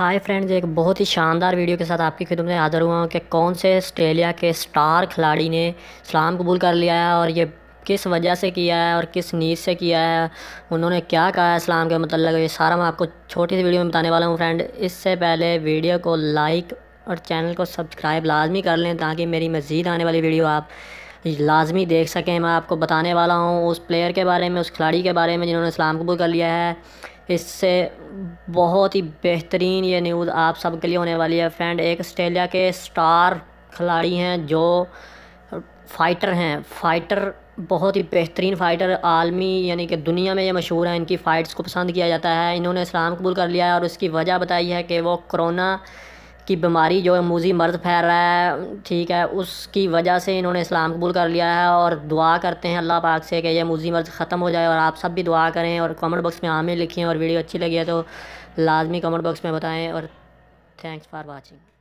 hi friends एक बहुत ही शानदार वीडियो के साथ आपकी खिदमत में हाज़िर हुआ हूँ कि कौन से ऑस्ट्रेलिया के स्टार खिलाड़ी ने सलाम कबूल कर लिया है और ये किस वजह से किया है और किस नीज से किया है उन्होंने क्या कहा है इस्लाम के मतलब ये सारा मैं आपको छोटी सी वीडियो में बताने वाला हूँ फ्रेंड इससे पहले वीडियो को लाइक और चैनल को सब्सक्राइब लाजमी कर लें ताकि मेरी मज़ीद आने वाली वीडियो आप लाजमी देख सकें मैं आपको बताने वाला हूँ उस प्लेयर के बारे में उस खिलाड़ी के बारे में जिन्होंने इस्लाम कबूल कर लिया है इससे बहुत ही बेहतरीन ये न्यूज़ आप सब के लिए होने वाली है फ्रेंड एक ऑस्ट्रेलिया के स्टार खिलाड़ी हैं जो फाइटर हैं फाइटर बहुत ही बेहतरीन फ़ाइटर आलमी यानी कि दुनिया में ये मशहूर हैं इनकी फ़ाइट्स को पसंद किया जाता है इन्होंने इस्लाम कबूल कर लिया है और उसकी वजह बताई है कि वो करोना की बीमारी जो है मूजी मर्द फैल रहा है ठीक है उसकी वजह से इन्होंने इस्लाम कबूल कर लिया है और दुआ करते हैं अल्लाह पाक से कि यह मूजी मर्ज ख़त्म हो जाए और आप सब भी दुआ करें और कमेंट बॉक्स में आमें लिखें और वीडियो अच्छी लगी है तो लाजमी कमेंट बॉक्स में बताएँ और थैंक्स फॉर वॉचिंग